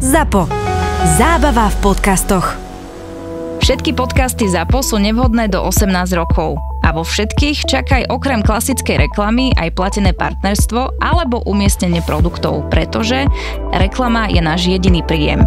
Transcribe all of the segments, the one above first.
ZAPO. Zábava v podcastoch. Všetky podcasty ZAPO sú nevhodné do 18 rokov. A vo všetkých čakaj okrem klasickej reklamy aj platené partnerstvo alebo umiestnenie produktov, pretože reklama je náš jediný príjem.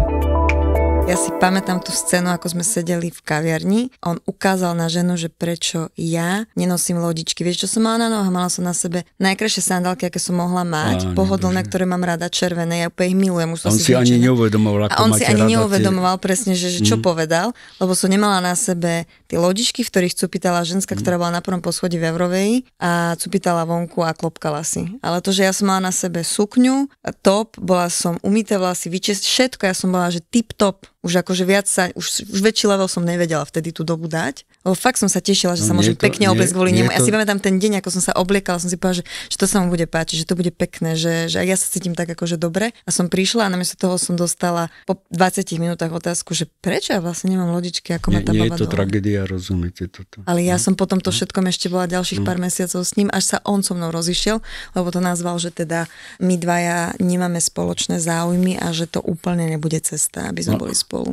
Ja si pamätám tú scénu, ako sme sedeli v kaviarni. On ukázal na ženu, že prečo ja nenosím lodičky. Vieš, čo som mala na nohách? Mala som na sebe najkrajšie sandálky, aké som mohla mať. Á, pohodlné, ktoré mám rada, červené. Ja úplne ich milujem. Už on si, si ani neuvedomoval, ako A on si ani neuvedomoval tie... presne, že, že čo mm. povedal, lebo som nemala na sebe tie lodičky, v ktorých cupitala ženská, mm. ktorá bola na prvom poschodí v Evrovej a cupitala vonku a klopkala si. Ale to, že ja som mala na sebe sukňu, top, bola som umité vlasy, vyčesť, všetko, ja som bola, že tip top, už akože viac sa, už, už väčší level som nevedela vtedy tú dobu dať. Lebo fakt som sa tešila, že sa no môžem to, pekne obliecť kvôli nemu. To... Ja si pamätám ten deň, ako som sa obliekala, som si povedala, že, že to sa mu bude páčiť, že to bude pekné, že, že ja sa cítim tak akože dobre. A som prišla a namiesto toho som dostala po 20 minútach otázku, že prečo ja vlastne nemám lodičky, ako ma tá nie, nie je to dole. tragédia, rozumiete toto. Ale ja no. som potom to no. všetkom ešte bola ďalších no. pár mesiacov s ním, až sa on so mnou rozišiel, lebo to nazval, že teda my dvaja nemáme spoločné záujmy a že to úplne nebude cesta, aby sme no. boli spolu spolu.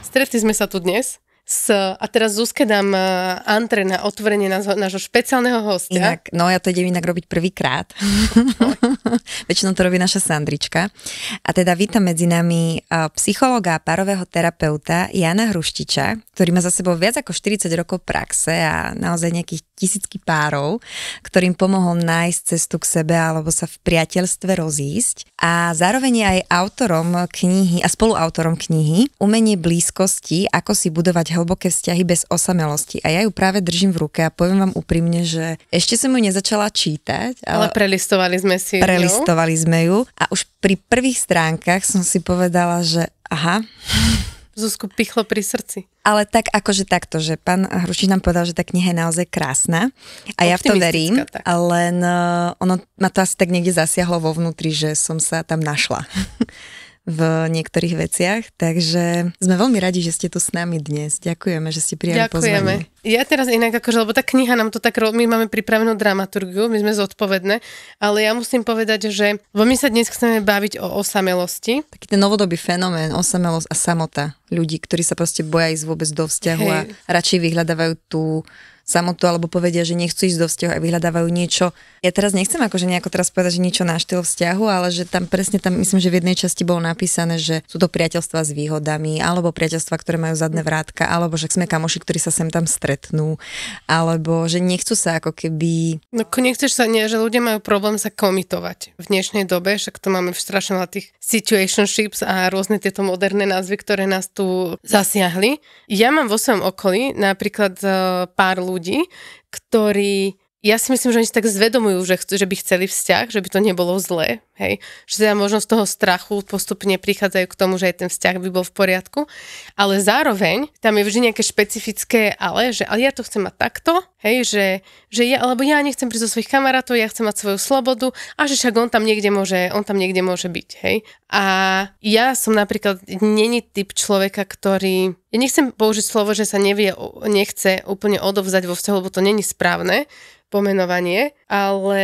Stretli sme sa tu dnes s, a teraz Zuzke dám e, antre na otvorenie nášho špeciálneho hostia. Inak, no ja to idem inak robiť prvýkrát. Väčšinou to robí naša Sandrička. A teda vítam medzi nami e, psychologa a párového terapeuta Jana Hruštiča, ktorý má za sebou viac ako 40 rokov praxe a naozaj nejakých tisícky párov, ktorým pomohol nájsť cestu k sebe alebo sa v priateľstve rozísť. A zároveň je aj autorom knihy a spoluautorom knihy Umenie blízkosti, ako si budovať hlboké vzťahy bez osamelosti. A ja ju práve držím v ruke a poviem vám úprimne, že ešte som ju nezačala čítať. Ale, ale prelistovali sme si ju. Prelistovali sme ju a už pri prvých stránkach som si povedala, že aha, Zuzku pichlo pri srdci. Ale tak akože takto, že pán Hrušič nám povedal, že tá kniha je naozaj krásna a ja v to verím, tak. len eh, ono ma to asi tak niekde zasiahlo vo vnútri, že som sa tam našla. v niektorých veciach, takže sme veľmi radi, že ste tu s nami dnes. Ďakujeme, že ste prijali Ďakujeme. pozvanie. Ja teraz inak, akože, lebo tá kniha nám to tak, my máme pripravenú dramaturgiu, my sme zodpovedné, ale ja musím povedať, že lebo my sa dnes chceme baviť o osamelosti. Taký ten novodobý fenomén, osamelosť a samota ľudí, ktorí sa proste boja ísť vôbec do vzťahu Hej. a radšej vyhľadávajú tú samotu alebo povedia, že nechcú ísť do vzťahu a vyhľadávajú niečo. Ja teraz nechcem akože nejako teraz povedať, že niečo na štýl vzťahu, ale že tam presne tam myslím, že v jednej časti bolo napísané, že sú to priateľstva s výhodami alebo priateľstva, ktoré majú zadné mhm. vrátka, alebo že sme kamoši, ktorí sa sem tam stretnú, alebo že nechcú sa ako keby... No nechceš sa, nie, že ľudia majú problém sa komitovať v dnešnej dobe, však to máme v strašne na tých situationships a rôzne tieto moderné názvy, ktoré nás tu zasiahli. Ja mám vo svojom okolí napríklad e, pár ľudí, ľudí, ktorí ja si myslím, že oni si tak zvedomujú, že, chc- že by chceli vzťah, že by to nebolo zlé, hej. Že teda možno z toho strachu postupne prichádzajú k tomu, že aj ten vzťah by bol v poriadku, ale zároveň tam je vždy nejaké špecifické ale, že ale ja to chcem mať takto, hej, že, že ja, alebo ja nechcem prísť do svojich kamarátov, ja chcem mať svoju slobodu a že však on tam niekde môže, on tam niekde môže byť, hej. A ja som napríklad není typ človeka, ktorý ja nechcem použiť slovo, že sa nevie, nechce úplne odovzdať vo vzťahu, lebo to není správne, pomenovanie, ale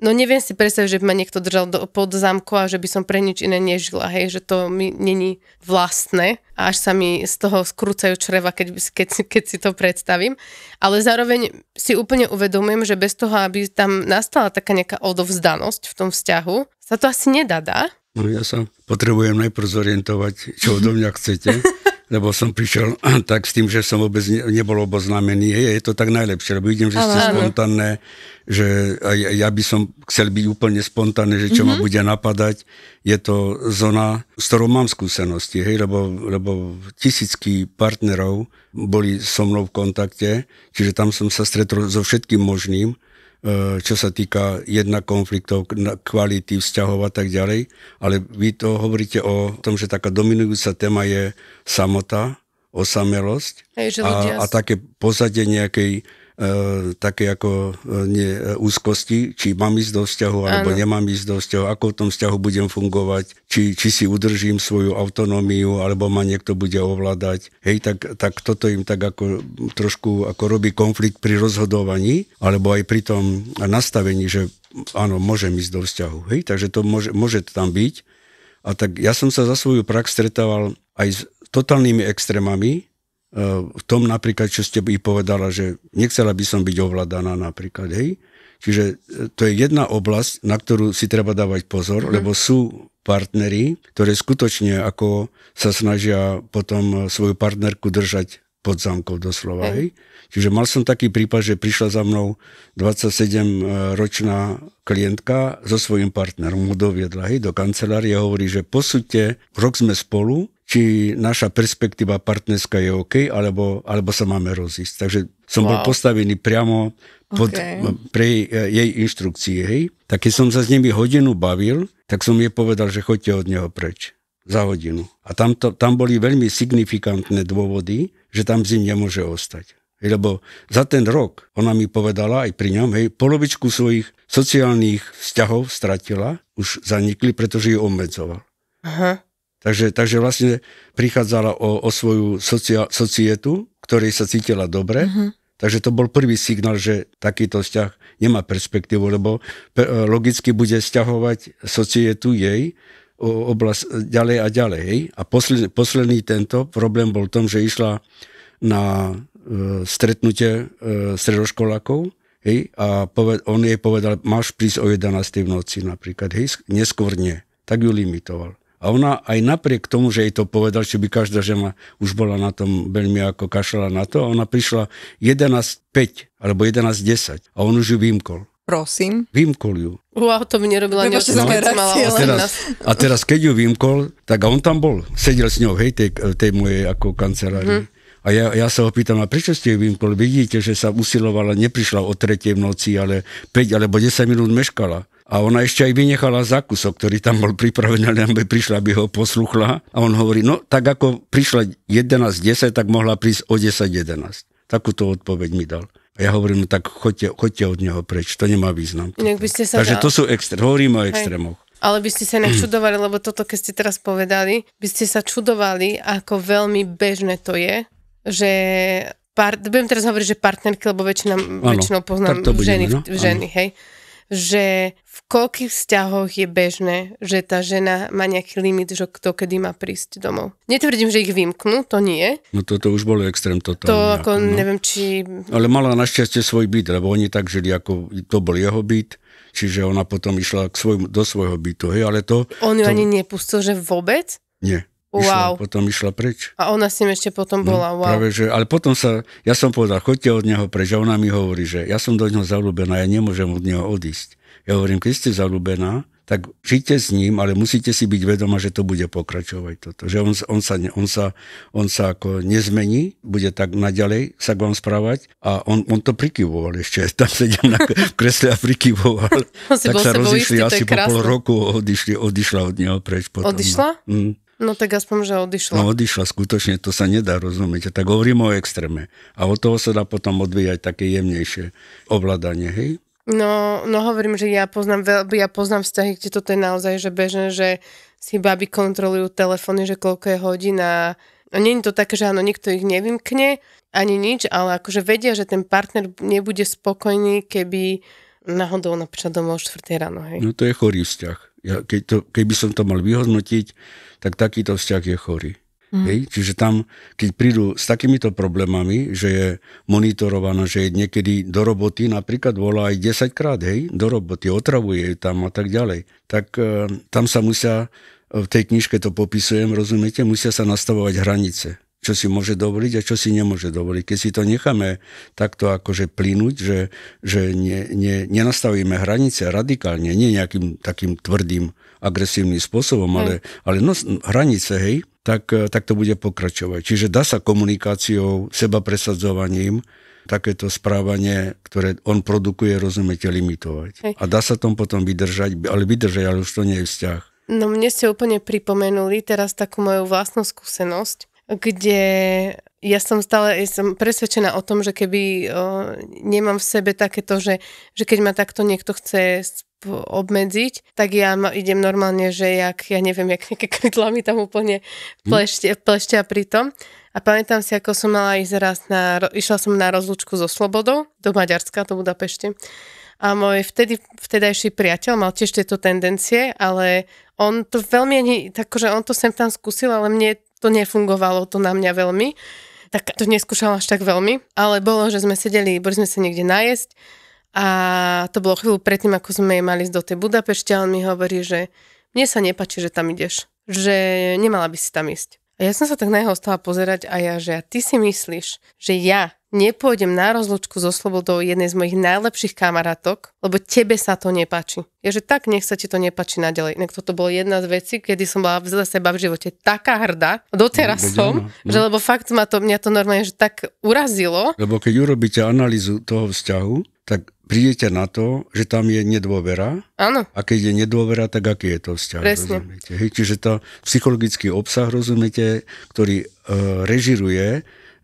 no neviem si predstaviť, že by ma niekto držal do, pod zámku a že by som pre nič iné nežila, hej, že to mi není vlastné a až sa mi z toho skrúcajú čreva, keď, keď, keď si to predstavím. Ale zároveň si úplne uvedomujem, že bez toho, aby tam nastala taká nejaká odovzdanosť v tom vzťahu, sa to asi nedá, dá? No ja sa potrebujem najprv zorientovať, čo odo mňa chcete. lebo som prišiel tak s tým, že som vôbec nebol oboznámený. Je, je to tak najlepšie, lebo vidím, že ste spontánne, že aj, ja by som chcel byť úplne spontánny, že čo mm-hmm. ma mhm. bude napadať. Je to zóna, s ktorou mám skúsenosti, hej, lebo, lebo tisícky partnerov boli so mnou v kontakte, čiže tam som sa stretol so všetkým možným E, čo sa týka jedna konfliktov, kvality vzťahov a tak ďalej, ale vy to hovoríte o tom, že taká dominujúca téma je samota, osamelosť Hej, a, ľudia... a také pozadie nejakej E, také ako e, nie, e, úzkosti, či mám ísť do vzťahu, alebo ano. nemám ísť do vzťahu, ako v tom vzťahu budem fungovať, či, či si udržím svoju autonómiu, alebo ma niekto bude ovládať. Hej, tak, tak toto im tak ako trošku ako robí konflikt pri rozhodovaní, alebo aj pri tom nastavení, že áno, môžem ísť do vzťahu. Hej, takže to môže, môže tam byť. A tak ja som sa za svoju prax stretával aj s totálnymi extrémami, Eh, v tom napríklad, čo ste by povedala, že nechcela by som byť ovládaná napríklad, hej? Čiže eh, to je jedna oblasť, na ktorú si treba dávať pozor, mm-hmm. lebo sú partnery, ktoré skutočne ako sa snažia potom eh, svoju partnerku držať pod zámkou doslova. Hej. Čiže mal som taký prípad, že prišla za mnou 27-ročná klientka so svojím partnerom, mu doviedla hej, do kancelárie a hovorí, že posúďte, rok sme spolu, či naša perspektíva partnerská je OK, alebo, alebo sa máme rozísť. Takže som wow. bol postavený priamo pod, okay. pre e, jej inštrukcie. Hej. Tak keď som sa s nimi hodinu bavil, tak som jej povedal, že choďte od neho preč za hodinu. A tam, to, tam boli veľmi signifikantné dôvody, že tam zim nemôže ostať. Lebo za ten rok ona mi povedala aj pri ňom, hej, polovičku svojich sociálnych vzťahov stratila, už zanikli, pretože ju obmedzoval. Aha. Takže, takže vlastne prichádzala o, o svoju socia, societu, ktorej sa cítila dobre. Uh-huh. Takže to bol prvý signál, že takýto vzťah nemá perspektívu, lebo e, logicky bude vzťahovať societu jej o, oblasť ďalej a ďalej. Hej? A posledný, posledný tento problém bol v tom, že išla na e, stretnutie e, stredoškolákov hej? a poved, on jej povedal, máš prísť o 11. v noci napríklad. Hej? Neskôr nie. Tak ju limitoval. A ona aj napriek tomu, že jej to povedal, že by každá žena už bola na tom veľmi ako kašala na to, a ona prišla 11.5 alebo 11.10 a on už ju vymkol. Prosím. Vymkol ju. Uá, to by nerobila ani no, a, teraz, a teraz, keď ju vymkol, tak a on tam bol. Sedel s ňou, hej, tej, tej mojej ako kancelárii. Mm. A ja, ja sa ho pýtam, a prečo ste ju vymkol? Vidíte, že sa usilovala, neprišla o tretej v noci, ale 5 alebo 10 minút meškala. A ona ešte aj vynechala zákusok, ktorý tam bol pripravený, ale aby prišla, aby ho posluchla. A on hovorí, no tak ako prišla 11.10, tak mohla prísť o 10.11. Takúto odpoveď mi dal. A ja hovorím, no tak choďte, choďte od neho preč, to nemá význam. Toto. By ste sa Takže dal... to sú extré, hovorím o extrémoch. Hej. Ale by ste sa nečudovali, lebo toto, keď ste teraz povedali, by ste sa čudovali, ako veľmi bežné to je, že Par, budem teraz hovoriť, že partnerky, lebo väčšina, ano, väčšinou poznám budeme, ženy, no? ženy hej, že koľkých vzťahoch je bežné, že tá žena má nejaký limit, že kto kedy má prísť domov. Netvrdím, že ich vymknú, to nie. No toto už bolo extrém toto. To ako, no. neviem, či... Ale mala našťastie svoj byt, lebo oni tak žili, ako to bol jeho byt, čiže ona potom išla k svojmu, do svojho bytu, hej, ale to... On ju to... ani nepustil, že vôbec? Nie. Wow. Išla, potom išla preč. A ona s ním ešte potom no, bola, wow. Práve, že, ale potom sa, ja som povedal, choďte od neho preč a ona mi hovorí, že ja som do neho zalúbená, ja nemôžem od neho odísť. Ja hovorím, keď ste zalúbená, tak žite s ním, ale musíte si byť vedoma, že to bude pokračovať toto. Že on, on, sa, on, sa, on sa ako nezmení, bude tak naďalej sa k vám správať a on, on to prikyvoval ešte. Tam sedel na kresle a prikyvoval. tak sa rozišli istý, asi po pol roku, odišli, odišla od neho preč potom. No. Odišla? Mm. No tak aspoň, že odišla. No odišla, skutočne, to sa nedá, rozumieť. Tak hovorím o extréme. A od toho sa dá potom odvíjať také jemnejšie ovládanie, hej? No, no hovorím, že ja poznám, veľ, ja poznám vzťahy, kde toto je naozaj že bežné, že si baby kontrolujú telefóny, že koľko je hodín a nie je to také, že áno, nikto ich nevymkne ani nič, ale akože vedia, že ten partner nebude spokojný, keby náhodou napríklad domov o 4 ráno. Hej. No to je chorý vzťah. Ja, keď to, keby som to mal vyhodnotiť, tak takýto vzťah je chorý. Mm. Hej? Čiže tam, keď prídu s takýmito problémami, že je monitorovaná, že je niekedy do roboty napríklad volá aj 10 krát, hej, do roboty, otravuje tam a tak ďalej, tak e, tam sa musia, eh, v tej knižke to popisujem, rozumiete, musia sa nastavovať hranice čo si môže dovoliť a čo si nemôže dovoliť. Keď si to necháme takto akože plynúť, že, že ne, ne, nenastavíme hranice radikálne, nie nejakým takým tvrdým, agresívnym spôsobom, hej. ale, ale no, hranice, hej, tak, eh, tak to bude pokračovať. Čiže dá sa komunikáciou, seba presadzovaním takéto správanie, ktoré on produkuje, rozumiete, limitovať. Hej. A dá sa tom potom vydržať, ale vydržať, ale už to nie je vzťah. No mne ste úplne pripomenuli teraz takú moju vlastnú skúsenosť, kde ja som stále ja som presvedčená o tom, že keby o, nemám v sebe takéto, že, že keď ma takto niekto chce obmedziť, tak ja ma, idem normálne, že jak, ja neviem, jak nejaké krytla mi tam úplne mhm. plešte, plešťa pri tom. A pamätám si, ako som mala ísť raz na, išla som na rozlúčku so Slobodou do Maďarska, do Budapešte. A môj vtedy, vtedajší priateľ mal tiež tieto tendencie, ale on to veľmi, takže akože on to sem tam skúsil, ale mne to nefungovalo to na mňa veľmi tak to neskúšala až tak veľmi, ale bolo, že sme sedeli, boli sme sa niekde najesť a to bolo chvíľu predtým, ako sme mali ísť do tej Budapešte, a on mi hovorí, že mne sa nepáči, že tam ideš, že nemala by si tam ísť. A ja som sa tak na jeho stala pozerať a ja, že a ty si myslíš, že ja nepôjdem na rozlučku so slobodou jednej z mojich najlepších kamarátok, lebo tebe sa to nepáči. Ja, že tak nech sa ti to nepáči naďalej. Inak toto bola jedna z vecí, kedy som bola za seba v živote taká hrdá, doteraz no, som, no. že lebo fakt ma to, mňa to normálne že tak urazilo. Lebo keď urobíte analýzu toho vzťahu, tak prídete na to, že tam je nedôvera. Áno. A keď je nedôvera, tak aký je to vzťah? Presne. Rozumiete? Hej, čiže to psychologický obsah, rozumiete, ktorý uh, režiruje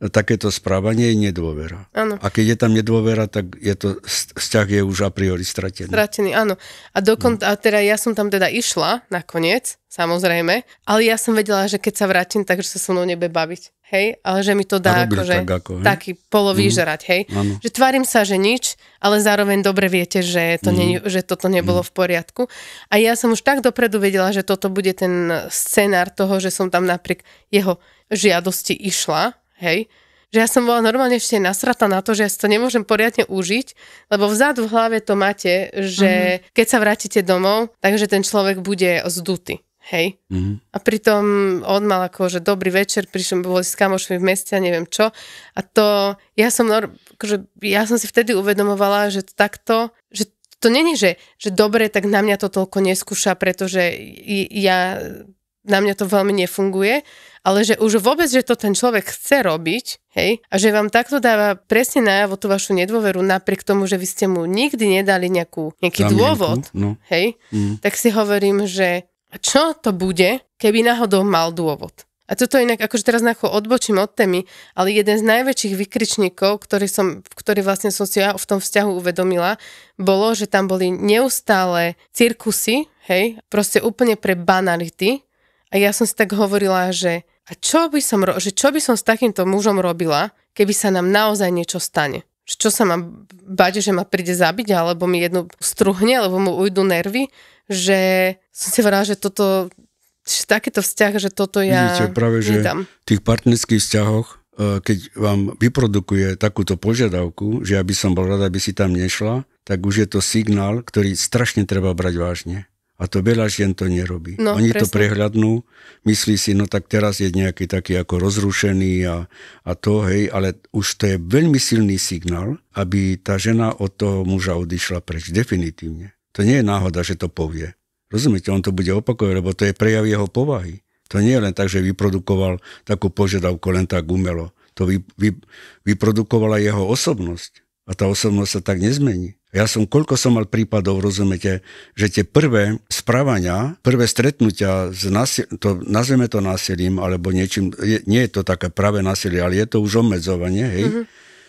takéto správanie je nedôvera. Áno. A keď je tam nedôvera, tak je to, vzťah je už a priori stratený. Stratený, áno. A, dokon, no. a teda ja som tam teda išla nakoniec, samozrejme, ale ja som vedela, že keď sa vrátim, takže sa so mnou nebe baviť. Hej, ale že mi to dá že, akože tak ako, hej? taký polovýžerať, hej. Ano. Mhm, že tvarím sa, že nič, ale zároveň dobre viete, že, to mm. nie, že toto nebolo mm. v poriadku. A ja som už tak dopredu vedela, že toto bude ten scenár toho, že som tam napriek jeho žiadosti išla, hej. Že ja som bola normálne ešte nasrata na to, že ja si to nemôžem poriadne užiť, lebo vzadu v hlave to máte, že uh-huh. keď sa vrátite domov, takže ten človek bude zdutý. Hej. Mm-hmm. A pritom on mal ako, že dobrý večer, prišiel boli s kamošmi v meste a neviem čo. A to, ja som, akože, ja som si vtedy uvedomovala, že takto, že to není, že, že dobre, tak na mňa to toľko neskúša, pretože ja na mňa to veľmi nefunguje, ale že už vôbec, že to ten človek chce robiť, hej, a že vám takto dáva presne najavo tú vašu nedôveru, napriek tomu, že vy ste mu nikdy nedali nejakú, nejaký Zamienku, dôvod, no. hej, mm. tak si hovorím, že čo to bude, keby náhodou mal dôvod. A toto inak, akože teraz na odbočím od témy, ale jeden z najväčších vykričníkov, ktorý, som, ktorý vlastne som si ja v tom vzťahu uvedomila, bolo, že tam boli neustále cirkusy, hej, proste úplne pre banality, a ja som si tak hovorila, že a čo by som, že čo by som s takýmto mužom robila, keby sa nám naozaj niečo stane? Čo sa mám bať, že ma príde zabiť, alebo mi jednu struhne, alebo mu ujdu nervy, že som si hovorila, že toto, že takýto vzťah, že toto ja Vidíte, práve, nedám. že v tých partnerských vzťahoch, e, keď vám vyprodukuje takúto požiadavku, že aby som bol rada, aby si tam nešla, tak už je to signál, ktorý strašne treba brať vážne. A to veľa žien to nerobí. No, Oni presne. to prehľadnú, myslí si, no tak teraz je nejaký taký ako rozrušený a, a to, hej, ale už to je veľmi silný signál, aby tá žena od toho muža odišla preč, definitívne. To nie je náhoda, že to povie. Rozumiete, on to bude opakovať, lebo to je prejav jeho povahy. To nie je len tak, že vyprodukoval takú požiadavku len tak umelo. To vy, vy, vyprodukovala jeho osobnosť. A tá osobnosť sa tak nezmení. Ja som, koľko som mal prípadov, rozumiete, že tie prvé správania, prvé stretnutia, s násil, to, nazveme to násilím, alebo niečím, je, nie je to také práve násilie, ale je to už obmedzovanie, hej, mm-hmm.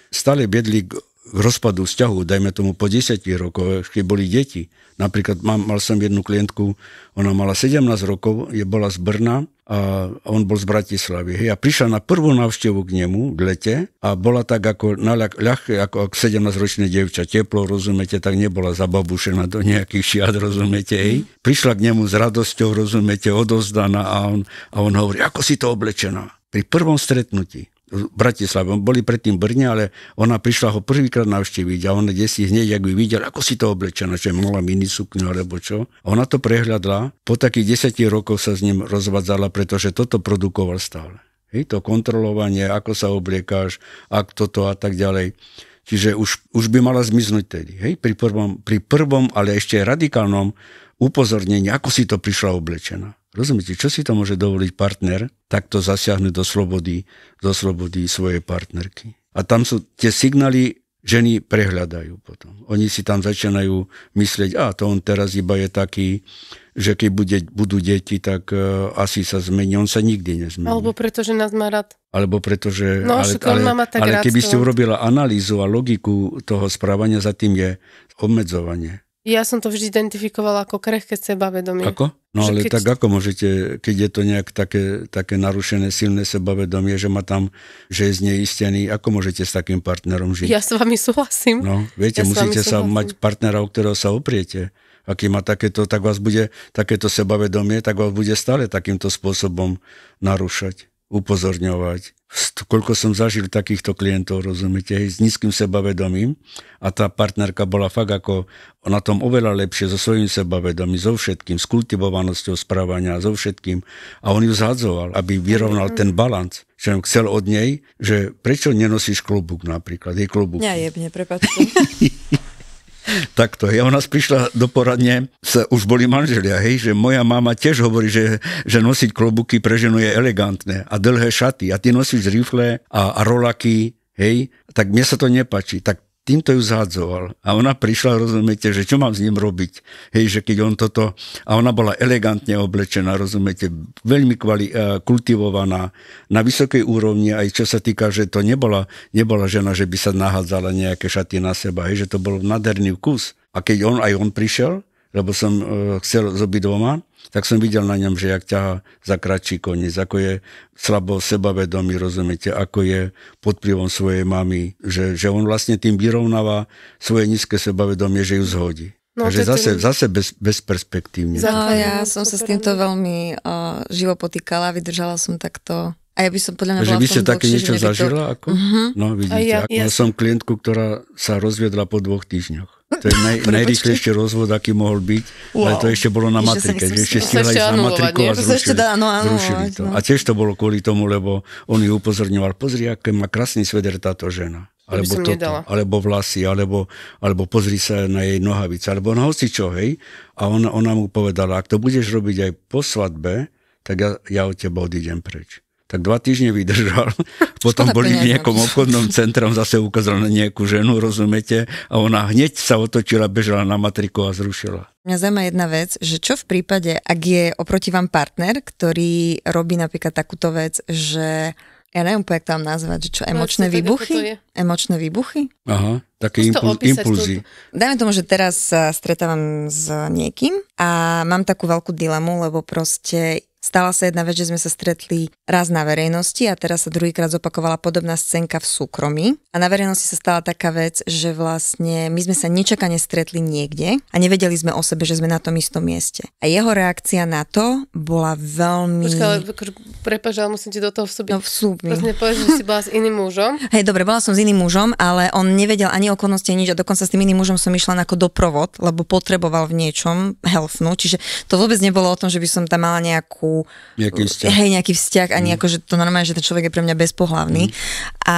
stále biedli k rozpadu vzťahu, dajme tomu po 10 rokov, ešte boli deti. Napríklad mal, mal som jednu klientku, ona mala 17 rokov, je bola z Brna a on bol z Bratislavy. Ja a prišla na prvú návštevu k nemu v lete a bola tak ako na ľah, ľah, ako 17-ročné devča, teplo, rozumiete, tak nebola zababušená do nejakých šiat, rozumiete, hej. Prišla k nemu s radosťou, rozumiete, odozdaná a on, a on hovorí, ako si to oblečená pri prvom stretnutí. Bratislava. Boli predtým v Brne, ale ona prišla ho prvýkrát navštíviť a on desi hneď, ak by videl, ako si to oblečená, že mala minisukňu alebo čo. ona to prehľadla, po takých 10 rokov sa s ním rozvádzala, pretože toto produkoval stále. Hej, to kontrolovanie, ako sa obliekáš, ak toto a tak ďalej. Čiže už, už by mala zmiznúť tedy. Hej, pri prvom, pri prvom, ale ešte radikálnom upozornení, ako si to prišla oblečená. Rozumiete, čo si to môže dovoliť partner, takto zasiahnuť do slobody, do slobody svojej partnerky. A tam sú tie signály, ženy prehľadajú potom. Oni si tam začínajú myslieť, a to on teraz iba je taký, že keď bude, budú deti, tak uh, asi sa zmení. On sa nikdy nezmení. Alebo pretože nás má rád. Alebo že... No, ale, ale, má tak ale keby ste urobila analýzu a logiku toho správania, za tým je obmedzovanie ja som to vždy identifikovala ako krehké sebavedomie. Ako? No ale keď... tak ako môžete, keď je to nejak také, také narušené silné sebavedomie, že ma tam, že je zneistený, ako môžete s takým partnerom žiť? Ja s vami súhlasím. No, viete, ja musíte sa mať partnera, o ktorého sa opriete. A keď má takéto, tak vás bude takéto sebavedomie, tak vás bude stále takýmto spôsobom narušať, upozorňovať koľko som zažil takýchto klientov, rozumiete, hej, s nízkym sebavedomím a tá partnerka bola fakt ako na tom oveľa lepšie so svojím sebavedomím, so všetkým, s kultivovanosťou správania, so všetkým a on ju zhadzoval, aby vyrovnal ten balans. Čo som chcel od nej, že prečo nenosíš klobúk napríklad, jej klobúk. Ja jebne, prepáčte. Takto. Ja u nás prišla do poradne, sa, už boli manželia, hej, že moja mama tiež hovorí, že, že nosiť klobúky pre ženu je elegantné a dlhé šaty a ty nosíš rifle a, a rolaky, hej, tak mne sa to nepačí. Tak týmto ju zhadzoval. A ona prišla, rozumiete, že čo mám s ním robiť. Hej, že keď on toto... A ona bola elegantne oblečená, rozumiete, veľmi kvali, eh, kultivovaná, na vysokej úrovni, aj čo sa týka, že to nebola, nebola žena, že by sa nahádzala nejaké šaty na seba, hej, že to bol nádherný vkus. A keď on, aj on prišiel, lebo som e, chcel s obidvoma, tak som videl na ňom, že jak ťaha za kratší koniec, ako je slabo sebavedomý, rozumiete, ako je pod prívom svojej mamy, že, že on vlastne tým vyrovnáva svoje nízke sebavedomie, že ju zhodí. No, Takže zase, tým... zase bez, bezperspektívne. No, ja som sa s týmto veľmi uh, živo potýkala, vydržala som takto a ja by som podľa mňa bola vy ste také niečo zažila? Ako? Uh-huh. No vidíte, ja, ja... som klientku, ktorá sa rozviedla po dvoch týždňoch. To je naj, najrýchlejší rozvod, aký mohol byť, wow. ale to ešte bolo na matrike, že ešte stihla ísť na matriku a zrušili, dá, no, áno, zrušili to. No. A tiež to bolo kvôli tomu, lebo on ju upozorňoval, pozri, aké má krásny sveder táto žena. Alebo toto, nedala. alebo vlasy, alebo, alebo pozri sa na jej nohavice, alebo na čo, hej. A ona, ona mu povedala, ak to budeš robiť aj po svadbe, tak ja, ja od teba odídem preč tak dva týždne vydržal. Potom Škoda boli v nejakom obchodnom centrom, zase ukázal na nejakú ženu, rozumiete? A ona hneď sa otočila, bežala na matriku a zrušila. Mňa zaujíma jedna vec, že čo v prípade, ak je oproti vám partner, ktorý robí napríklad takúto vec, že ja neviem úplne, jak to mám nazvať, že čo, emočné no, výbuchy? Emočné výbuchy? Aha, také impul- impulzy. Dajme tomu, že teraz sa stretávam s niekým a mám takú veľkú dilemu, lebo proste Stala sa jedna vec, že sme sa stretli raz na verejnosti a teraz sa druhýkrát zopakovala podobná scénka v súkromí. A na verejnosti sa stala taká vec, že vlastne my sme sa nečakane stretli niekde a nevedeli sme o sebe, že sme na tom istom mieste. A jeho reakcia na to bola veľmi... Počkaj, ale ale musím ti do toho vstúpiť. No vstúpi. Proste vlastne nepovedz, že si bola s iným mužom. Hej, dobre, bola som s iným mužom, ale on nevedel ani okolnosti, nič a dokonca s tým iným mužom som išla ako doprovod, lebo potreboval v niečom helfnu. Čiže to vôbec nebolo o tom, že by som tam mala nejakú Nejaký vzťah. Hej, nejaký mm. vzťah a nejako, že to normálne, že ten človek je pre mňa bezpohlavný. Mm. A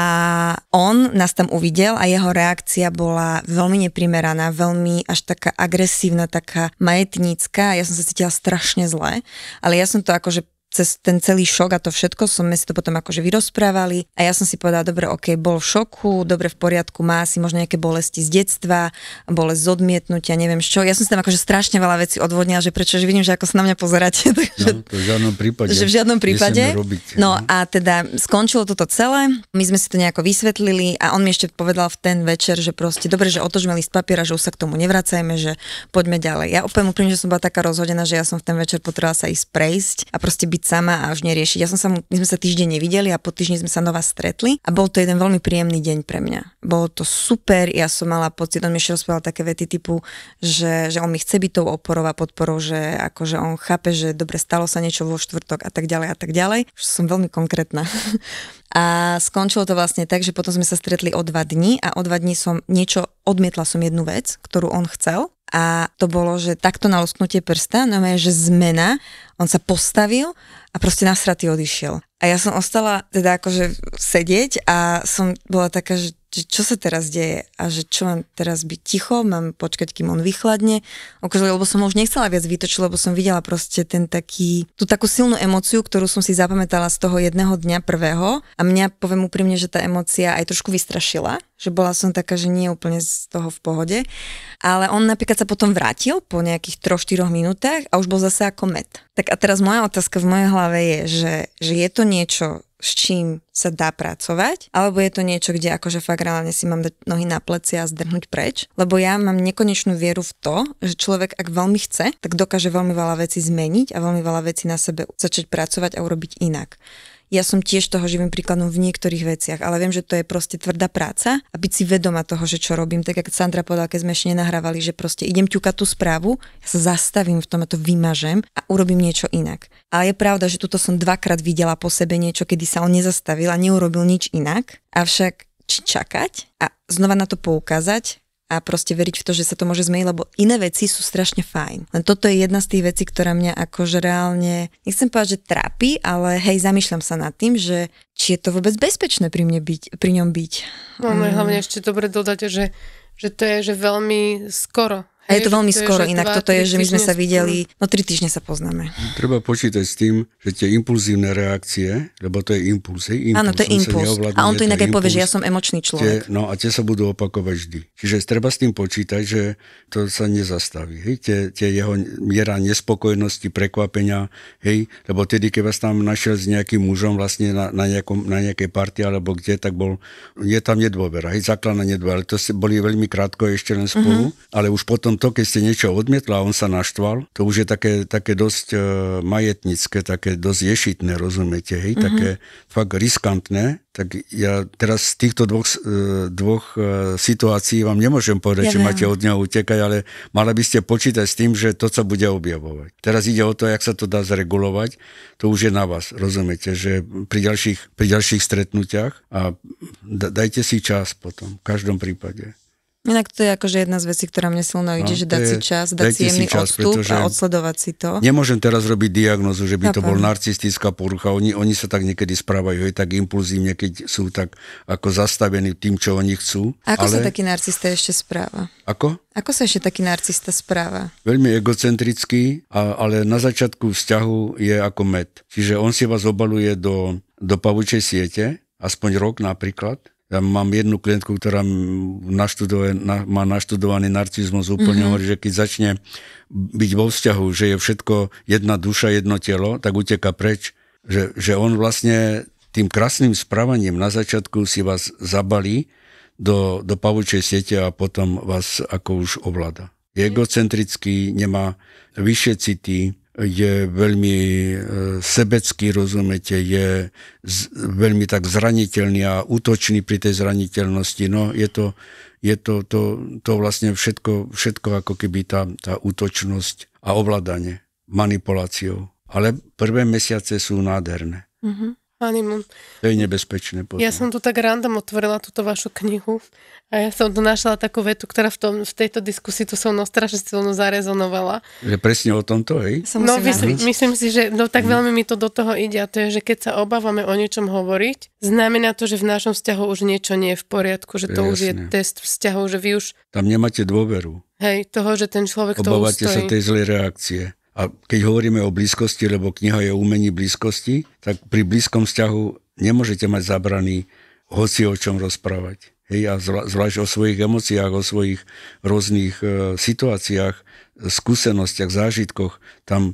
on nás tam uvidel a jeho reakcia bola veľmi neprimeraná, veľmi až taká agresívna, taká majetnícka. Ja som sa cítila strašne zle, ale ja som to akože cez ten celý šok a to všetko sme si to potom akože vyrozprávali a ja som si povedala, dobre, ok, bol v šoku, dobre, v poriadku, má si možno nejaké bolesti z detstva, bolesť z odmietnutia, neviem čo. Ja som si tam akože strašne veľa vecí odvodnila, že prečo, že vidím, že ako sa na mňa pozeráte. no, to v žiadnom prípade. Že v žiadnom prípade. Robiť, no, no a teda skončilo toto celé, my sme si to nejako vysvetlili a on mi ešte povedal v ten večer, že proste dobre, že otočme list papiera, že už sa k tomu nevracajme, že poďme ďalej. Ja úplne úplne, že som bola taká rozhodená, že ja som v ten večer potrebovala sa ísť prejsť a proste byť sama a už neriešiť. Ja som sa, my sme sa týždeň nevideli a po týždni sme sa nová stretli a bol to jeden veľmi príjemný deň pre mňa. Bolo to super, ja som mala pocit, on mi ešte rozprával také vety typu, že, že on mi chce byť tou oporou a podporou, že akože on chápe, že dobre stalo sa niečo vo štvrtok a tak ďalej a tak ďalej. Už som veľmi konkrétna. A skončilo to vlastne tak, že potom sme sa stretli o dva dní a o dva dní som niečo, odmietla som jednu vec, ktorú on chcel a to bolo, že takto na lusknutie prsta, no je, že zmena, on sa postavil a proste nasratý odišiel. A ja som ostala teda akože sedieť a som bola taká, že, že čo sa teraz deje a že čo mám teraz byť ticho, mám počkať, kým on vychladne. Akože, lebo som ho už nechcela viac vytočiť, lebo som videla proste ten taký, tú takú silnú emociu, ktorú som si zapamätala z toho jedného dňa prvého a mňa, poviem úprimne, že tá emocia aj trošku vystrašila, že bola som taká, že nie úplne z toho v pohode. Ale on napríklad sa potom vrátil po nejakých 3-4 minútach a už bol zase ako med. Tak a teraz moja otázka v mojej hlave je, že, že je to niečo, s čím sa dá pracovať, alebo je to niečo, kde akože fakt reálne si mám dať nohy na plecia a zdrhnúť preč, lebo ja mám nekonečnú vieru v to, že človek ak veľmi chce, tak dokáže veľmi veľa vecí zmeniť a veľmi veľa vecí na sebe začať pracovať a urobiť inak. Ja som tiež toho živým príkladom v niektorých veciach, ale viem, že to je proste tvrdá práca a byť si vedoma toho, že čo robím. Tak ako Sandra povedala, keď sme ešte nenahrávali, že proste idem ťukať tú správu, ja sa zastavím v tom a to vymažem a urobím niečo inak. A je pravda, že tuto som dvakrát videla po sebe niečo, kedy sa on nezastavil a neurobil nič inak. Avšak či čakať a znova na to poukázať, a proste veriť v to, že sa to môže zmeniť, lebo iné veci sú strašne fajn. Len toto je jedna z tých vecí, ktorá mňa akože reálne, nechcem povedať, že trápi, ale hej, zamýšľam sa nad tým, že či je to vôbec bezpečné pri, mne byť, pri ňom byť. No, um, hlavne ešte dobre dodať, že, že to je že veľmi skoro a je to veľmi to skoro, je, inak dva, toto je, že my sme sa no. videli, no tri týždne sa poznáme. Treba počítať s tým, že tie impulzívne reakcie, lebo to je impuls, hej, impuls. Áno, to je impuls. A on to inak aj povie, že ja som emočný človek. Tie, no a tie sa budú opakovať vždy. Čiže treba s tým počítať, že to sa nezastaví. Hej, tie, tie jeho miera nespokojnosti, prekvapenia, hej, lebo tedy, keď vás tam našiel s nejakým mužom vlastne na, na, nejakom, na nejakej party alebo kde, tak bol, je tam nedôvera, hej, základná nedôvera. To boli veľmi krátko ešte len spolu, mm-hmm. ale už potom potom to, keď ste niečo odmietla a on sa naštval, to už je také, také dosť e, majetnické, také dosť ješitné, rozumiete, hej, mm-hmm. také fakt riskantné, tak ja teraz z týchto dvoch, e, dvoch e, situácií vám nemôžem povedať, ja že viem. máte od neho utekať, ale mali by ste počítať s tým, že to sa bude objavovať. Teraz ide o to, jak sa to dá zregulovať, to už je na vás, rozumiete, že pri ďalších, pri ďalších stretnutiach a dajte si čas potom, v každom prípade. Inak to je akože jedna z vecí, ktorá mne silno no, ide, no, že dať si čas, dať si jemný čas, odstup a odsledovať si to. Nemôžem teraz robiť diagnozu, že by Chápam. to bol narcistická porucha. Oni, oni sa tak niekedy správajú Je tak impulzívne, keď sú tak ako zastavení tým, čo oni chcú. A ako ale... sa taký narcista ešte správa? Ako? Ako sa ešte taký narcista správa? Veľmi egocentrický, a, ale na začiatku vzťahu je ako med. Čiže on si vás obaluje do, do pavučej siete, aspoň rok napríklad, ja mám jednu klientku, ktorá na, má naštudovaný narcizmus úplne mm-hmm. hovorí, že keď začne byť vo vzťahu, že je všetko jedna duša, jedno telo, tak uteka preč. Že, že on vlastne tým krásnym správaním na začiatku si vás zabalí do, do pavučej siete a potom vás ako už ovláda. Je mhm. egocentrický, nemá vyššie city, je veľmi e, sebecký, rozumete, je z, veľmi tak zraniteľný a útočný pri tej zraniteľnosti. No, je to, je to, to, to vlastne všetko, všetko ako keby tá, tá útočnosť a ovládanie manipuláciou. Ale prvé mesiace sú nádherné. Mm-hmm. Animum. To je nebezpečné. Potom. Ja som tu tak random otvorila túto vašu knihu a ja som tu našla takú vetu, ktorá v, tom, v tejto diskusii tu so mnou strašne silno zarezonovala. Že presne o tomto, hej? Som no, mysl, mhm. myslím si, že no, tak mhm. veľmi mi to do toho ide a to je, že keď sa obávame o niečom hovoriť, znamená to, že v našom vzťahu už niečo nie je v poriadku, že to Jasne. už je test vzťahov, že vy už... Tam nemáte dôveru. Hej, toho, že ten človek Obávate to ustojí. sa tej zlej reakcie. A keď hovoríme o blízkosti, lebo kniha je umení blízkosti, tak pri blízkom vzťahu nemôžete mať zabraný hoci o čom rozprávať. Hej, a zvla, zvlášť o svojich emóciách, o svojich rôznych e, situáciách, skúsenostiach, zážitkoch. Tam e,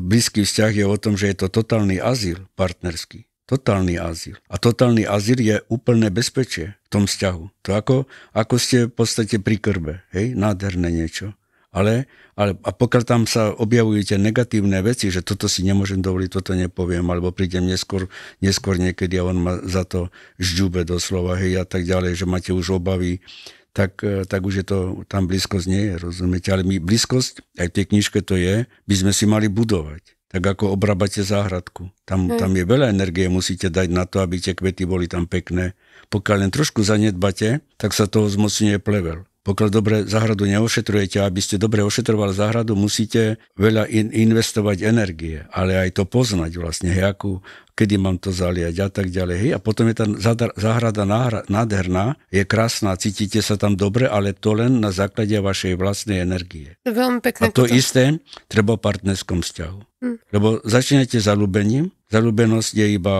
blízky vzťah je o tom, že je to totálny azyl partnerský. Totálny azyl. A totálny azyl je úplné bezpečie v tom vzťahu. To ako, ako ste v podstate pri krbe. Hej, nádherné niečo ale, ale a pokiaľ tam sa objavujú tie negatívne veci, že toto si nemôžem dovoliť, toto nepoviem, alebo prídem neskôr, neskôr niekedy a on ma za to žďube doslova, hej, a tak ďalej, že máte už obavy, tak, e, tak už je to, tam blízkosť nie je, rozumiete? Ale my blízkosť, aj v tej knižke to je, by sme si mali budovať tak ako obrábate záhradku. Tam, hmm. tam je veľa energie, musíte dať na to, aby tie kvety boli tam pekné. Pokiaľ len trošku zanedbate, tak sa toho zmocňuje plevel pokiaľ dobre záhradu neošetrujete, aby ste dobre ošetrovali záhradu, musíte veľa in- investovať energie, ale aj to poznať vlastne, hej, akú, kedy mám to zaliať a tak ďalej. Hej, a potom je tá záhrada nádherná, je krásna, cítite sa tam dobre, ale to len na základe vašej vlastnej energie. Veľmi pekné. A to potom. isté treba v partnerskom vzťahu. Hm. Lebo začínate zalúbením, zalúbenosť je iba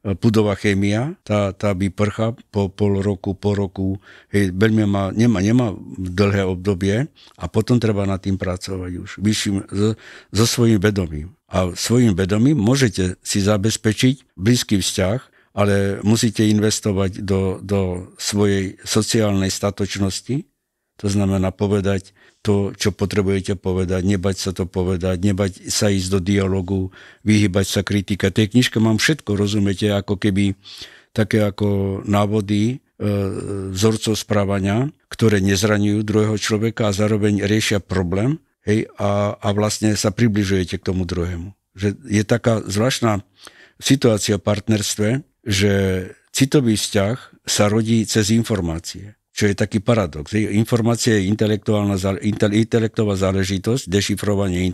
E, pudová chémia, tá, tá vyprcha po pol roku, po roku, hej, veľmi má, nemá, nemá dlhé obdobie a potom treba nad tým pracovať už, vyšším, so, so svojím vedomím. A svojím vedomím môžete si zabezpečiť blízky vzťah, ale musíte investovať do, do svojej sociálnej statočnosti, to znamená povedať, to, čo potrebujete povedať, nebať sa to povedať, nebať sa ísť do dialogu, vyhybať sa kritika. Tej knižke mám všetko, rozumiete, ako keby také ako návody, e, vzorcov správania, ktoré nezraňujú druhého človeka a zároveň riešia problém hej, a, a vlastne sa približujete k tomu druhému. Že je taká zvláštna situácia v partnerstve, že citový vzťah sa rodí cez informácie čo je taký paradox. Informácia je intelektuálna, intelektová záležitosť, dešifrovanie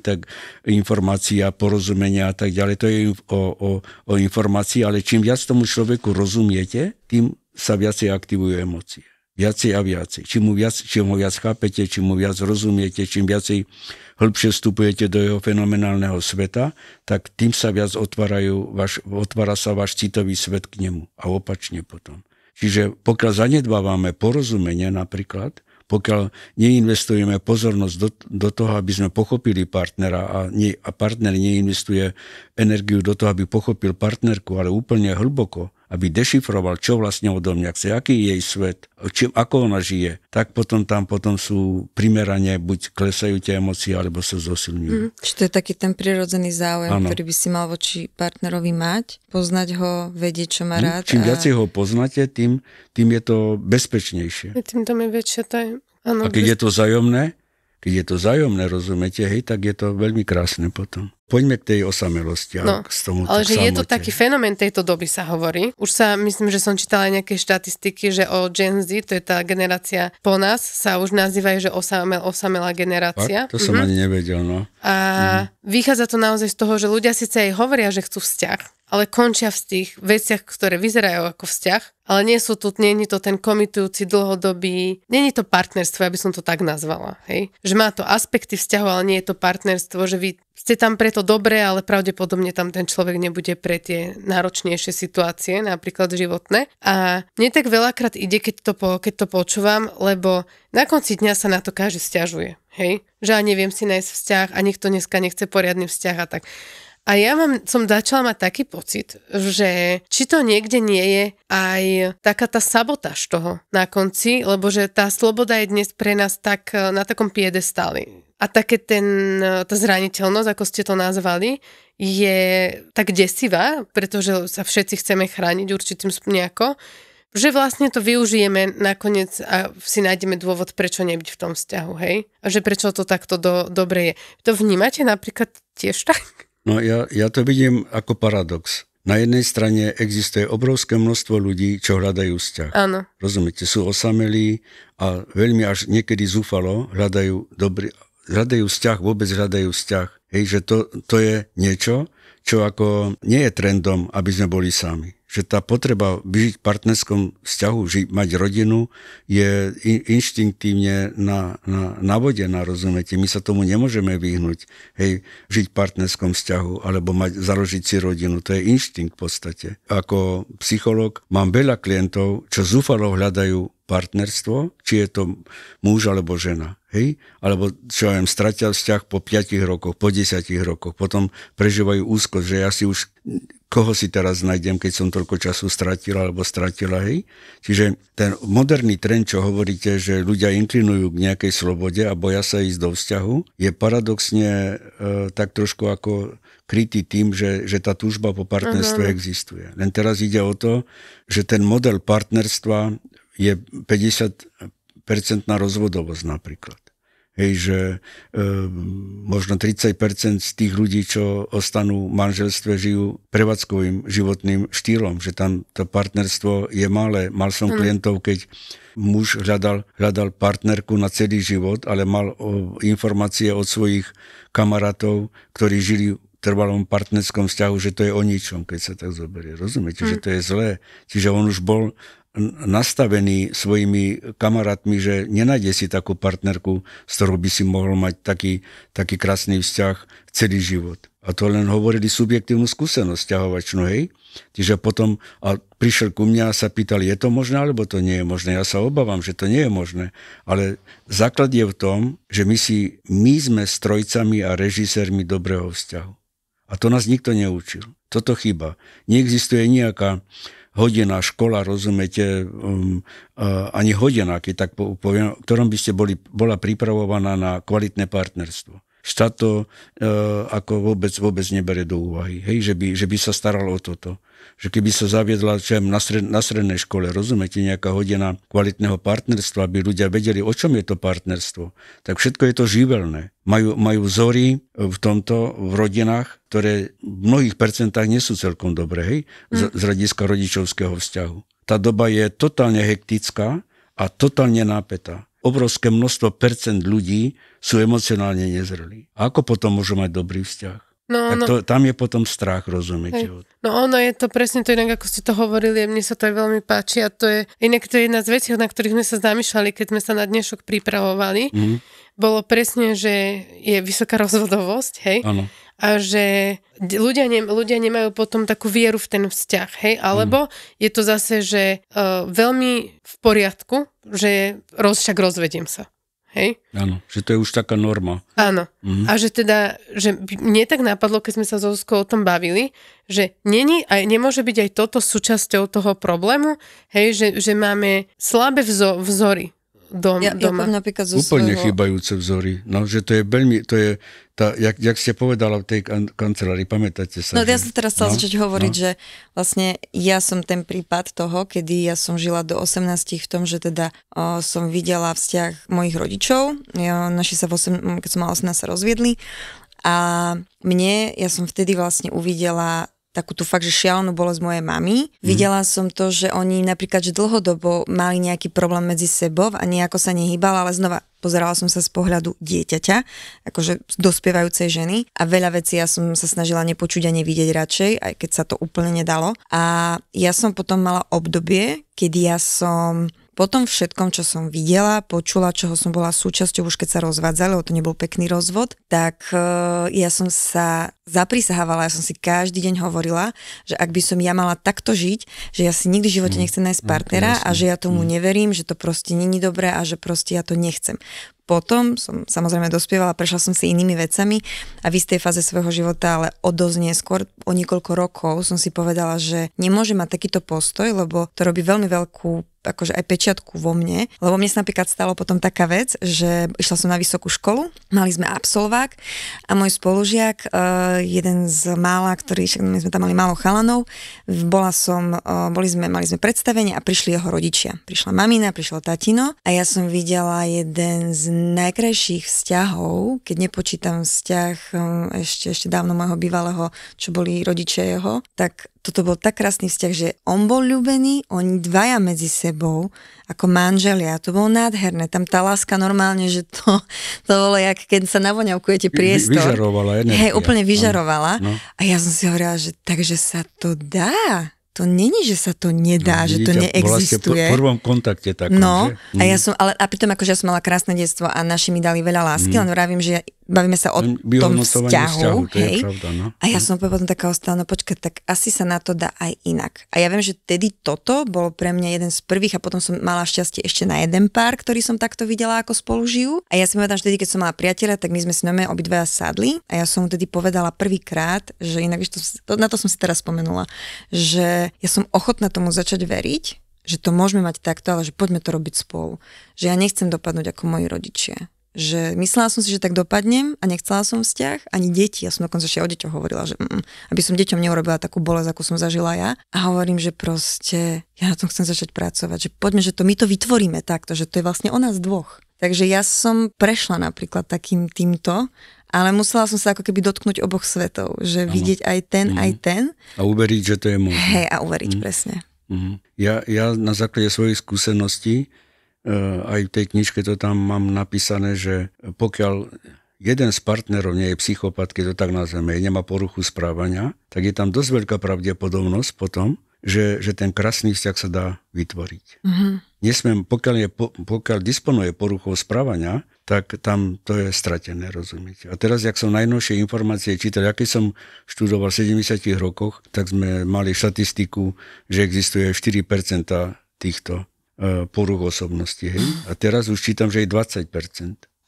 informácia, porozumenia a tak ďalej, to je o, o, o informácii, ale čím viac tomu človeku rozumiete, tým sa viacej aktivujú emócie. Viacej a viacej. Čím, mu viac, čím ho viac chápete, čím mu viac rozumiete, čím viacej hĺbšie vstupujete do jeho fenomenálneho sveta, tak tým sa viac otvárajú vaš, otvára sa váš citový svet k nemu. A opačne potom. Čiže pokiaľ zanedbávame porozumenie napríklad, pokiaľ neinvestujeme pozornosť do, do toho, aby sme pochopili partnera a, nie, a partner neinvestuje energiu do toho, aby pochopil partnerku, ale úplne hlboko, aby dešifroval, čo vlastne odo mňa chce, aký je jej svet, čím, ako ona žije, tak potom tam potom sú primerane, buď klesajú tie emócie, alebo sa zosilňujú. Mm, čiže to je taký ten prirodzený záujem, ano. ktorý by si mal voči partnerovi mať, poznať ho, vedieť, čo má hm? rád. čím a... viacej ho poznáte, tým, tým je to bezpečnejšie. Tým tam je väčšia taj... Ano, a keď bez... je to zájomné, keď je to zájomné, rozumiete, hej, tak je to veľmi krásne potom. Poďme k tej osamelosti. No, k tomu, ale že samote. je to taký fenomén tejto doby sa hovorí. Už sa, myslím, že som čítala aj nejaké štatistiky, že o Gen Z, to je tá generácia po nás, sa už nazývajú, že osamel, osamelá generácia. Fakt? To som mhm. ani nevedel, no. A mhm. vychádza to naozaj z toho, že ľudia síce aj hovoria, že chcú vzťah, ale končia v tých veciach, ktoré vyzerajú ako vzťah, ale nie sú tu, nie je to ten komitujúci dlhodobý, nie je to partnerstvo, aby som to tak nazvala, hej? Že má to aspekty vzťahu, ale nie je to partnerstvo, že vy ste tam pred to dobré, ale pravdepodobne tam ten človek nebude pre tie náročnejšie situácie, napríklad životné. A mne tak veľakrát ide, keď to, po, keď to počúvam, lebo na konci dňa sa na to každý stiažuje. Hej? Že ja neviem si nájsť vzťah a nikto dneska nechce poriadny vzťah a tak. A ja mám, som začala mať taký pocit, že či to niekde nie je aj taká tá sabotáž toho na konci, lebo že tá sloboda je dnes pre nás tak e, na takom piedestáli. A také ten, e, tá zraniteľnosť, ako ste to nazvali, je tak desivá, pretože sa všetci chceme chrániť určitým nejako, že vlastne to využijeme nakoniec a si nájdeme dôvod, prečo nebyť v tom vzťahu, hej? A že prečo to takto do, dobre je. To vnímate napríklad tiež tak? No ja, ja to vidím ako paradox. Na jednej strane existuje obrovské množstvo ľudí, čo hľadajú vzťah. Áno. Rozumiete, sú osamelí a veľmi až niekedy zúfalo hľadajú dobrý, hľadajú vzťah, vôbec hľadajú vzťah. Hej, že to, to je niečo, čo ako nie je trendom, aby sme boli sami. Že tá potreba byť v partnerskom vzťahu, žiť, mať rodinu, je inštinktívne na, na, na rozumete. My sa tomu nemôžeme vyhnúť. Hej, žiť v partnerskom vzťahu alebo mať, založiť si rodinu, to je inštinkt v podstate. Ako psycholog mám veľa klientov, čo zúfalo hľadajú partnerstvo, či je to muž alebo žena. Hej? Alebo čo viem, stratia vzťah po 5 rokoch, po 10 rokoch, potom prežívajú úzkosť, že ja si už koho si teraz nájdem, keď som toľko času stratila alebo stratila, hej? Čiže ten moderný trend, čo hovoríte, že ľudia inklinujú k nejakej slobode a boja sa ísť do vzťahu, je paradoxne e, tak trošku ako krytý tým, že, že tá túžba po partnerstve uh-huh. existuje. Len teraz ide o to, že ten model partnerstva je 50-percentná rozvodovosť napríklad. Hej, že e, možno 30% z tých ľudí, čo ostanú v manželstve, žijú prevádzkovým životným štýlom, že tam to partnerstvo je malé. Mal som hmm. klientov, keď muž hľadal, hľadal partnerku na celý život, ale mal o, informácie od svojich kamarátov, ktorí žili trvalom partnerskom vzťahu, že to je o ničom, keď sa tak zoberie. Rozumiete, hmm. že hm. to je zlé. Čiže on už bol nastavený svojimi kamarátmi, že nenájde si takú partnerku, s ktorou by si mohol mať taký, taký krásny vzťah celý život. A to len hovorili subjektívnu skúsenosť ťahovačnú, hej? Čiže potom a prišiel ku mňa a sa pýtal, je to možné, alebo to nie je možné. Ja sa obávam, že to nie je možné. Ale základ je v tom, že my, si, my sme strojcami a režisérmi dobrého vzťahu. A to nás nikto neučil. Toto chyba. Neexistuje nejaká hodina škola, rozumiete, um, uh, ani hodina, keď tak poviem, ktorom by ste boli, bola pripravovaná na kvalitné partnerstvo štát to e, ako vôbec, vôbec nebere do úvahy, hej, že by, že by sa staralo o toto. Že keby sa zaviedla čo na, stred, na strednej škole, rozumiete, nejaká hodina kvalitného partnerstva, aby ľudia vedeli, o čom je to partnerstvo, tak všetko je to živelné. Majú, majú vzory v tomto, v rodinách, ktoré v mnohých percentách nie sú celkom dobré, hej, z, mm. z hľadiska rodičovského vzťahu. Tá doba je totálne hektická a totálne nápetá obrovské množstvo percent ľudí sú emocionálne nezrelí. A ako potom môžu mať dobrý vzťah? No, tak to, no. tam je potom strach, rozumiete? Hej. No ono je to presne to inak, ako ste to hovorili, mne sa to aj veľmi páči a to je, inak to je jedna z vecí, na ktorých sme sa zamýšľali, keď sme sa na dnešok pripravovali, mm. bolo presne, že je vysoká rozvodovosť, hej? Ano a že ľudia, ne, ľudia nemajú potom takú vieru v ten vzťah, hej, alebo mm. je to zase, že uh, veľmi v poriadku, že roz, však rozvediem sa. Hej? Áno, že to je už taká norma. Áno. mm A že teda, že mne tak napadlo, keď sme sa so Zuzkou o tom bavili, že není, aj, nemôže byť aj toto súčasťou toho problému, hej, že, že máme slabé vzo, vzory dom, ja, doma. Ja napríklad zo Úplne svojho... chýbajúce vzory. No, že to je veľmi, to je tá, jak, jak ste povedala v tej kan- kancelárii, pamätáte sa? No že... ja som teraz chcela no, začať hovoriť, no. že vlastne ja som ten prípad toho, kedy ja som žila do 18 v tom, že teda o, som videla vzťah mojich rodičov, ja, naši sa v 8, keď som mala 18 sa rozviedli a mne, ja som vtedy vlastne uvidela takú tú fakt, že šialenú z mojej mamy. Mm. Videla som to, že oni napríklad, že dlhodobo mali nejaký problém medzi sebou a nejako sa nehýbala, ale znova pozerala som sa z pohľadu dieťaťa, akože dospievajúcej ženy a veľa vecí ja som sa snažila nepočuť a nevidieť radšej, aj keď sa to úplne nedalo. A ja som potom mala obdobie, kedy ja som po tom všetkom, čo som videla, počula, čoho som bola súčasťou už keď sa rozvádzali, lebo to nebol pekný rozvod, tak e, ja som sa zaprisahávala, ja som si každý deň hovorila, že ak by som ja mala takto žiť, že ja si nikdy v živote mm, nechcem nájsť mm, partnera a že ja tomu mm. neverím, že to proste není dobré a že proste ja to nechcem potom som samozrejme dospievala, prešla som si inými vecami a v istej fáze svojho života, ale o dosť neskôr, o niekoľko rokov som si povedala, že nemôžem mať takýto postoj, lebo to robí veľmi veľkú akože aj pečiatku vo mne, lebo mne sa napríklad stalo potom taká vec, že išla som na vysokú školu, mali sme absolvák a môj spolužiak, e, jeden z mála, ktorý, my sme tam mali málo chalanov, bola som, e, boli sme, mali sme predstavenie a prišli jeho rodičia. Prišla mamina, prišlo tatino a ja som videla jeden z najkrajších vzťahov, keď nepočítam vzťah hm, ešte, ešte dávno môjho bývalého, čo boli rodičia jeho, tak toto bol tak krásny vzťah, že on bol ľúbený, oni dvaja medzi sebou, ako manželia, to bolo nádherné. Tam tá láska normálne, že to, to bolo jak keď sa navoňavkujete priestor. Vy, vyžarovala Hej, úplne vyžarovala. No. A ja som si hovorila, že takže sa to dá to není, že sa to nedá, no, že to neexistuje. Bola ste v prvom kontakte takom, No, že? a ja mhm. som, ale a pritom akože ja som mala krásne detstvo a naši mi dali veľa lásky, mm. len vravím, že bavíme sa o tom vzťahu, vzťahu to hej. pravda, no. A ja som potom taká ostala, no počkať, tak asi sa na to dá aj inak. A ja viem, že tedy toto bolo pre mňa jeden z prvých a potom som mala šťastie ešte na jeden pár, ktorý som takto videla, ako spolu žijú. A ja si pamätám, že tedy, keď som mala priateľa, tak my sme si nome obidvaja sadli a ja som mu tedy povedala prvýkrát, že inak, to, to, na to som si teraz spomenula, že ja som ochotná tomu začať veriť, že to môžeme mať takto, ale že poďme to robiť spolu. Že ja nechcem dopadnúť ako moji rodičia že myslela som si, že tak dopadnem a nechcela som vzťah, ani deti. Ja som dokonca ešte o deťoch hovorila, že mm, mm aby som deťom neurobila takú bolesť, ako som zažila ja. A hovorím, že proste ja na tom chcem začať pracovať, že poďme, že to my to vytvoríme takto, že to je vlastne o nás dvoch. Takže ja som prešla napríklad takým týmto, ale musela som sa ako keby dotknúť oboch svetov, že ano. vidieť aj ten, mm. aj mhm. ten. A uveriť, že to je možné. Hej, a uveriť, mm. presne. Mm. Ja, ja na základe svojej skúseností Eh, aj v tej knižke to tam mám napísané, že pokiaľ jeden z partnerov nie je psychopat, keď to tak nazveme, nemá poruchu správania, tak je tam dosť veľká pravdepodobnosť potom, že, že ten krásny vzťah sa dá vytvoriť. Mm-hmm. Nesmiem, pokiaľ, je, pokiaľ disponuje poruchou správania, tak tam to je stratené, rozumiete. A teraz, jak som najnovšie informácie čítal, aký som študoval v 70 rokoch, tak sme mali štatistiku, že existuje 4% týchto E, poruch osobnosti. Hej? A teraz už čítam, že je 20%,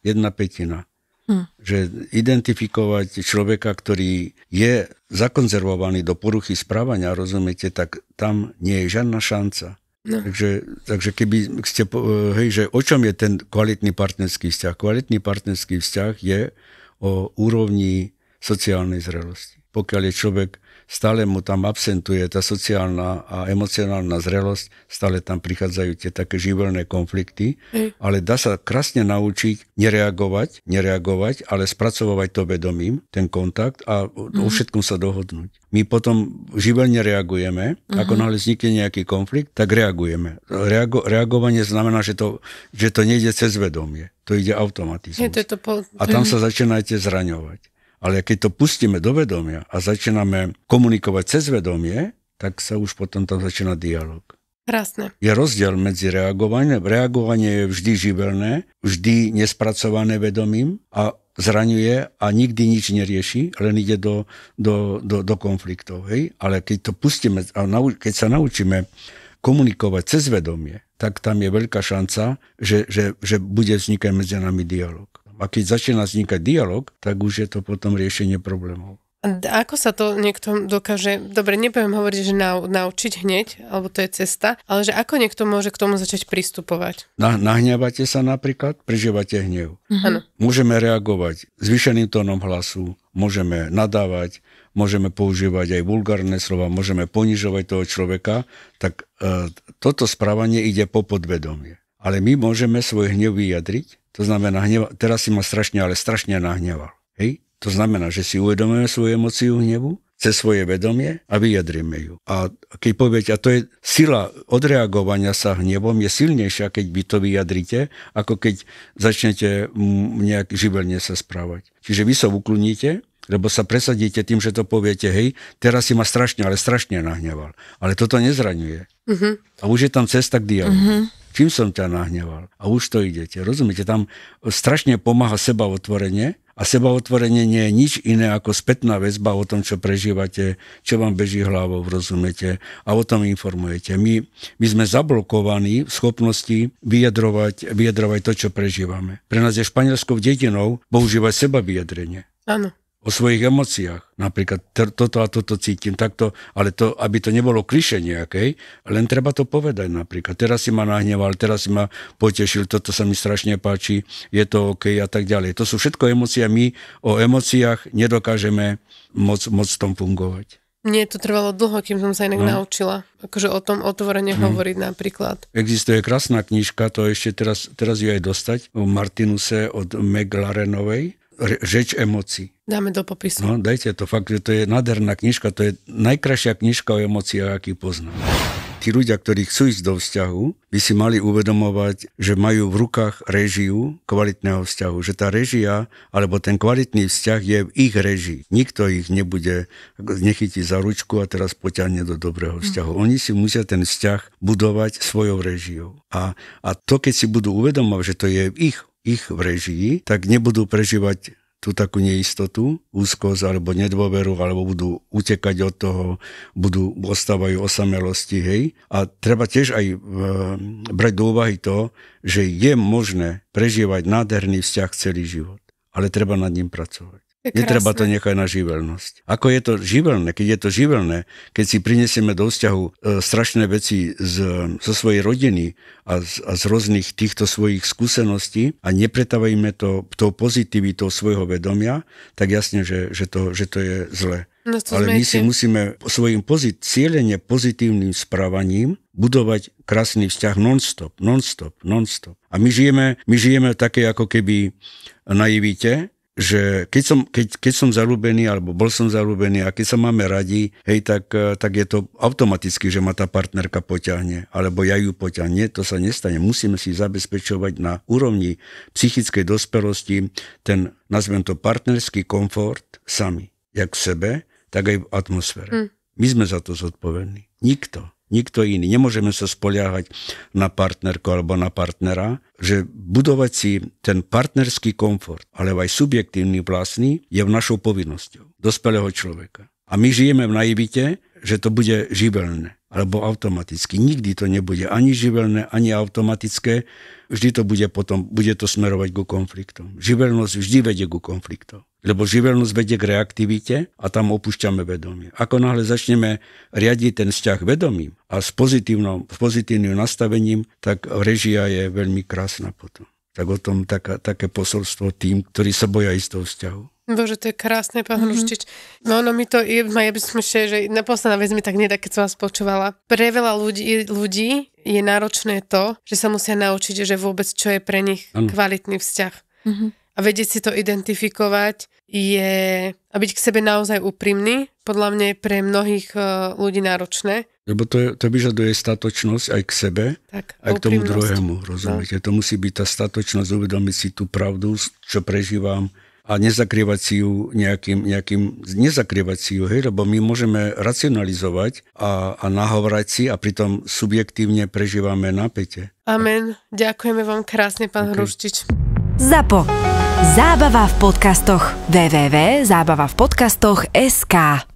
jedna petina. Hm. Že identifikovať človeka, ktorý je zakonzervovaný do poruchy správania, rozumiete, tak tam nie je žiadna šanca. No. Takže, takže keby ste, e, hej, že o čom je ten kvalitný partnerský vzťah? Kvalitný partnerský vzťah je o úrovni sociálnej zrelosti. Pokiaľ je človek stále mu tam absentuje tá sociálna a emocionálna zrelosť, stále tam prichádzajú tie také živelné konflikty, mm. ale dá sa krásne naučiť nereagovať, nereagovať, ale spracovať to vedomím, ten kontakt a mm. o mhm. všetkom sa dohodnúť. My potom živelne reagujeme, mm. ako náhle vznikne nejaký konflikt, tak reagujeme. Reago- reagovanie znamená, že to, že to nejde cez vedomie, to ide automatizmus. Je, to je to po... A tam sa začínate zraňovať. Ale keď to pustíme do vedomia a začíname komunikovať cez vedomie, tak sa už potom tam začína dialog. Krásne. Je rozdiel medzi reagovaním. Reagovanie je vždy živelné, vždy nespracované vedomím a zraňuje a nikdy nič nerieši, len ide do, do, do, do konfliktov. Hej? Ale keď to pustíme a nau, keď sa naučíme komunikovať cez vedomie, tak tam je veľká šanca, že, že, že bude vznikať medzi nami dialog. A keď začína vznikať dialog, tak už je to potom riešenie problémov. A ako sa to niekto dokáže, dobre, nebudem hovoriť, že na, naučiť hneď, alebo to je cesta, ale že ako niekto môže k tomu začať pristupovať? Na, nahňávate sa napríklad, prežívate hnev. Mhm. Môžeme reagovať zvýšeným tónom hlasu, môžeme nadávať, môžeme používať aj vulgárne slova, môžeme ponižovať toho človeka, tak e, toto správanie ide po podvedomie. Ale my môžeme svoj hnev vyjadriť to znamená, hneva, teraz si ma strašne, ale strašne nahneval. Hej? To znamená, že si uvedomujeme svoju emociu hnevu, cez svoje vedomie a vyjadrime ju. A keď poviete, a to je sila odreagovania sa hnevom je silnejšia, keď vy to vyjadrite, ako keď začnete nejak živelne sa správať. Čiže vy sa ukloníte, lebo sa presadíte tým, že to poviete, hej, teraz si ma strašne, ale strašne nahneval. Ale toto nezraňuje. Uh-huh. A už je tam cesta k dialogu. Uh-huh čím som ťa nahneval. A už to idete, rozumiete? Tam strašne pomáha seba otvorenie, a sebaotvorenie nie je nič iné ako spätná väzba o tom, čo prežívate, čo vám beží hlavou, rozumiete, a o tom informujete. My, my sme zablokovaní v schopnosti vyjadrovať, vyjadrovať to, čo prežívame. Pre nás je španielskou dedinou používať seba vyjadrenie. Áno o svojich emóciách. Napríklad toto a toto cítim takto, ale to, aby to nebolo kliše nejakej, len treba to povedať napríklad. Teraz si ma nahneval, teraz si ma potešil, toto sa mi strašne páči, je to OK a tak ďalej. To sú všetko emócie, my o emóciách nedokážeme moc, moc tom fungovať. Mne to trvalo dlho, kým som sa inak no. naučila. Akože o tom otvorene mm. hovoriť napríklad. Existuje krásna knižka, to ešte teraz, teraz ju aj dostať, o Martinuse od McLarenovej. Řeč emócií. Dáme do popisu. No, dajte to fakt, že to je nádherná knižka, to je najkrajšia knižka o emóciách, aký poznám. Tí ľudia, ktorí chcú ísť do vzťahu, by si mali uvedomovať, že majú v rukách režiu kvalitného vzťahu. Že tá režia, alebo ten kvalitný vzťah je v ich režii. Nikto ich nebude, nechytiť za ručku a teraz poťahne do dobrého mhm. vzťahu. Mm. Oni si musia ten vzťah budovať svojou režiou. A, a to, keď si budú uvedomovať, že to je v ich ich v režii, tak nebudú prežívať tú takú neistotu, úzkosť alebo nedôveru, alebo budú utekať od toho, budú, ostávajú osamelosti, hej. A treba tiež aj e, brať do úvahy to, že je možné prežívať nádherný vzťah celý život, ale treba nad ním pracovať. Netreba to nechať na živelnosť. Ako je to živelné? Keď je to živelné, keď si prinesieme do vzťahu e, strašné veci z, zo svojej rodiny a z, a z rôznych týchto svojich skúseností a nepretavajme to tou pozitivitou svojho vedomia, tak jasne, že, že, to, že to je zle. No Ale my si musíme svojim pozit- cieľenie pozitívnym správaním budovať krásny vzťah non-stop, non-stop, non-stop. A my žijeme, my žijeme také ako keby naivite, že keď som, keď, keď som zarúbený, alebo bol som zarúbený a keď sa máme radi, hej, tak, eh, tak je to automaticky, že ma tá partnerka poťahne, alebo ja ju poťahne, to sa nestane. Musíme si zabezpečovať na úrovni psychickej dospelosti ten, nazvem to, partnerský komfort sami. Jak v sebe, tak aj v atmosfére. Hm. My sme za to zodpovední. Nikto nikto iný. Nemôžeme sa spoliahať na partnerku alebo na partnera, že budovať si ten partnerský komfort, ale aj subjektívny vlastný, je našou povinnosťou dospelého človeka. A my žijeme v naivite, že to bude živelné alebo automaticky. Nikdy to nebude ani živelné, ani automatické. Vždy to bude potom, bude to smerovať ku konfliktom. Živelnosť vždy vedie ku konfliktom. Lebo živelnosť vedie k reaktivite a tam opúšťame vedomie. Ako náhle začneme riadiť ten vzťah vedomím a s s pozitívnym nastavením, tak režia je veľmi krásna potom. Tak o tom taká, také posolstvo tým, ktorí sa boja istého vzťahu. Bože, to je krásne, pán mm-hmm. Ruštič. No, no, mi to, je, ja by som ešte, že posledná vec mi tak nedá, keď som vás počúvala. Pre veľa ľudí, ľudí je náročné to, že sa musia naučiť, že vôbec čo je pre nich ano. kvalitný vzťah. Mm-hmm. A vedieť si to identifikovať je, a byť k sebe naozaj úprimný, podľa mňa je pre mnohých e, ľudí náročné. Lebo to, to vyžaduje statočnosť aj k sebe, tak, aj k tomu druhému, rozumiete? No. To musí byť tá statočnosť, uvedomiť si tú pravdu, čo prežívam, a nezakrývať si ju nejakým, nejakým nezakrývať si ju, hej, lebo my môžeme racionalizovať a, a nahovrať si a pritom subjektívne prežívame napätie. Amen. Ďakujeme vám krásne, pán okay. Hruštič. Zapo. Zábava v podcastoch. www.zábavavpodcastoch.sk